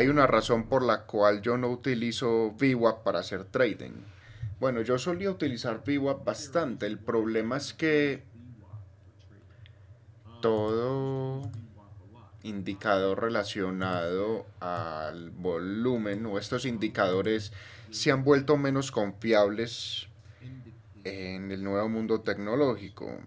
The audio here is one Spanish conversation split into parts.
hay una razón por la cual yo no utilizo VWAP para hacer trading. Bueno, yo solía utilizar VWAP bastante. El problema es que todo indicador relacionado al volumen o estos indicadores se han vuelto menos confiables en el nuevo mundo tecnológico.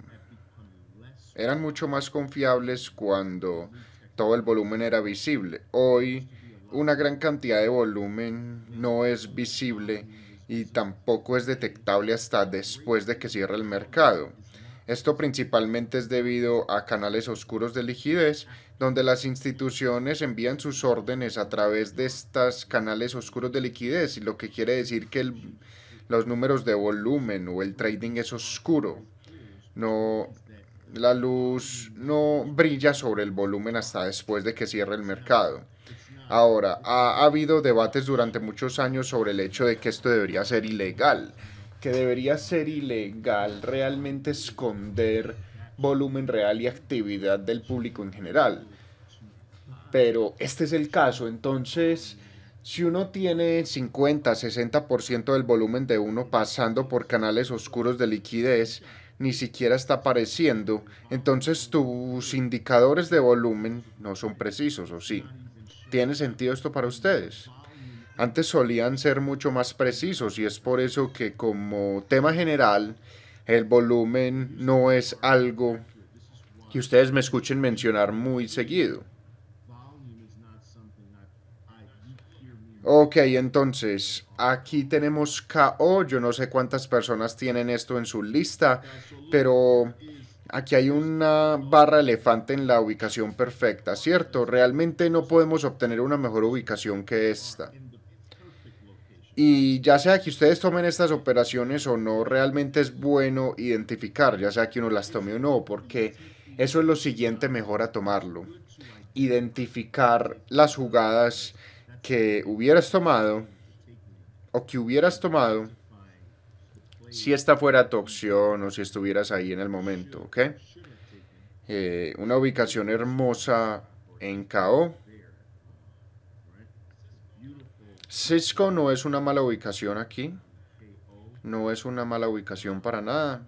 Eran mucho más confiables cuando todo el volumen era visible. Hoy una gran cantidad de volumen no es visible y tampoco es detectable hasta después de que cierra el mercado. Esto principalmente es debido a canales oscuros de liquidez, donde las instituciones envían sus órdenes a través de estos canales oscuros de liquidez, lo que quiere decir que los números de volumen o el trading es oscuro. No, la luz no brilla sobre el volumen hasta después de que cierre el mercado. Ahora, ha, habido debates durante muchos años sobre el hecho de que esto debería ser ilegal, que debería ser ilegal realmente esconder volumen real y actividad del público en general. Pero este es el caso, entonces... Si uno tiene 50, 60% del volumen de uno pasando por canales oscuros de liquidez, ni siquiera está apareciendo, entonces tus indicadores de volumen no son precisos, ¿o sí? ¿Tiene sentido esto para ustedes? Antes solían ser mucho más precisos y es por eso que como tema general el volumen no es algo que ustedes me escuchen mencionar muy seguido. Ok, entonces aquí tenemos KO. Yo no sé cuántas personas tienen esto en su lista, pero aquí hay una barra elefante en la ubicación perfecta, ¿cierto? Realmente no podemos obtener una mejor ubicación que esta. Y ya sea que ustedes tomen estas operaciones o no, realmente es bueno identificar, ya sea que uno las tome o no, porque eso es lo siguiente mejor a tomarlo. Identificar las jugadas que hubieras tomado o que hubieras tomado si esta fuera tu opción o si estuvieras ahí en el momento, ¿ok? Eh, una ubicación hermosa en KO. Cisco no es una mala ubicación aquí. No es una mala ubicación para nada.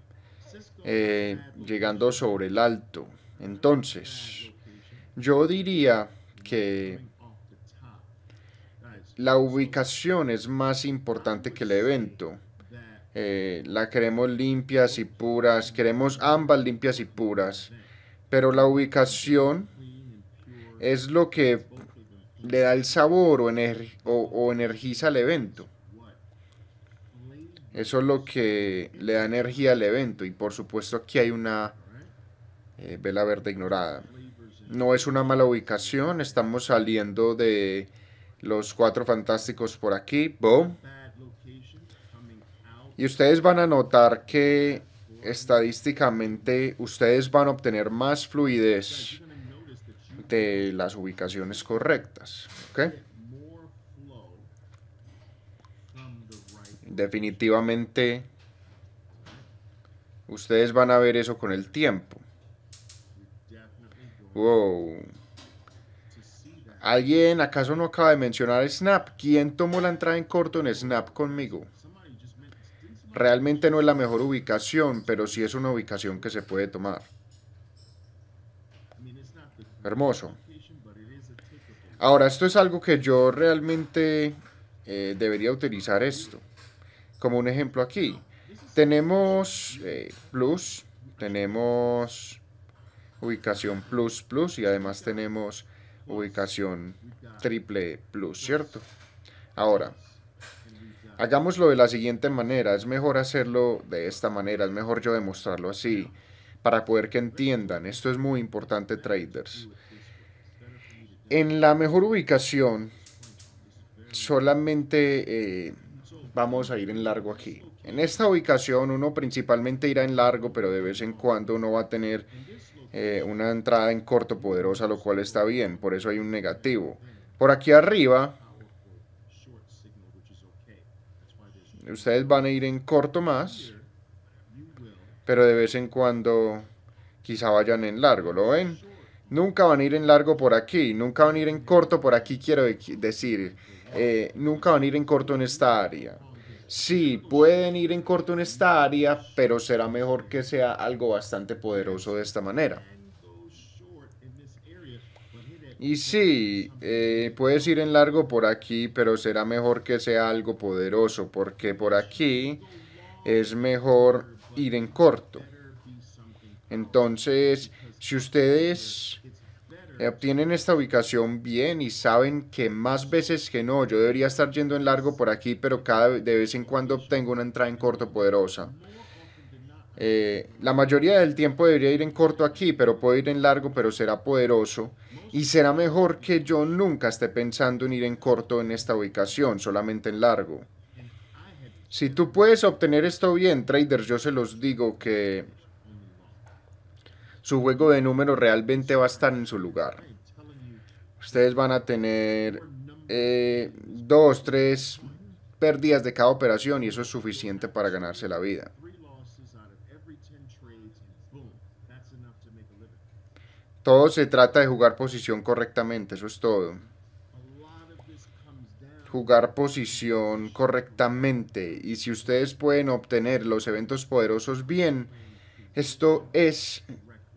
Eh, llegando sobre el alto. Entonces, yo diría que la ubicación es más importante que el evento. Eh, la queremos limpias y puras, queremos ambas limpias y puras, pero la ubicación es lo que le da el sabor o, energiza el evento. Eso es lo que le da energía al evento y por supuesto aquí hay una eh, vela verde ignorada. No es una mala ubicación, estamos saliendo de los cuatro fantásticos por aquí, boom, y ustedes van a notar que estadísticamente ustedes van a obtener más fluidez de las ubicaciones correctas. ¿okay? Definitivamente ustedes van a ver eso con el tiempo. Wow. ¿Alguien acaso no acaba de mencionar Snap? ¿Quién tomó la entrada en corto en Snap conmigo? Realmente no es la mejor ubicación, pero sí es una ubicación que se puede tomar. Hermoso. Ahora, esto es algo que yo realmente eh, debería utilizar esto. Como un ejemplo aquí. Tenemos eh, plus, tenemos ubicación plus plus y además tenemos ubicación triple plus, ¿cierto? Ahora, hagámoslo de la siguiente manera, es mejor hacerlo de esta manera, es mejor yo demostrarlo así, para poder que entiendan. Esto es muy importante, traders. En la mejor ubicación, solamente eh, vamos a ir en largo aquí. En esta ubicación uno principalmente irá en largo, pero de vez en cuando uno va a tener eh, una entrada en corto poderosa, lo cual está bien, por eso hay un negativo. Por aquí arriba ustedes van a ir en corto más, pero de vez en cuando quizá vayan en largo, ¿lo ven? Nunca van a ir en largo por aquí, nunca van a ir en corto por aquí, quiero decir, eh, nunca van a ir en corto en esta área. Sí, pueden ir en corto en esta área, pero será mejor que sea algo bastante poderoso de esta manera. Y sí, eh, puedes ir en largo por aquí, pero será mejor que sea algo poderoso, porque por aquí es mejor ir en corto. Entonces, si ustedes eh, obtienen esta ubicación bien y saben que más veces que no, yo debería estar yendo en largo por aquí, pero cada de vez en cuando obtengo una entrada en corto poderosa. Eh, la mayoría del tiempo debería ir en corto aquí, pero puedo ir en largo, pero será poderoso. Y será mejor que yo nunca esté pensando en ir en corto en esta ubicación, solamente en largo. Si tú puedes obtener esto bien, traders, yo se los digo que su juego de números realmente va a estar en su lugar. Ustedes van a tener eh, dos, tres pérdidas de cada operación y eso es suficiente para ganarse la vida. Todo se trata de jugar posición correctamente, eso es todo. Jugar posición correctamente. Y si ustedes pueden obtener los eventos poderosos bien, esto es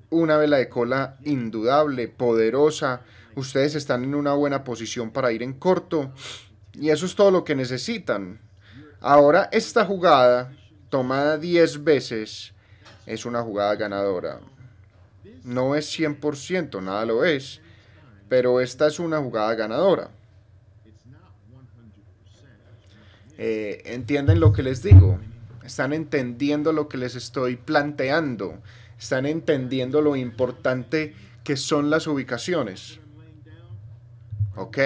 una vela de cola indudable, poderosa. Ustedes están en una buena posición para ir en corto. Y eso es todo lo que necesitan. Ahora, esta jugada, tomada 10 veces, es una jugada ganadora. No es 100%, nada lo es, pero esta es una jugada ganadora. Eh, entienden lo que les digo, están entendiendo lo que les estoy planteando, están entendiendo lo importante que son las ubicaciones. Ok.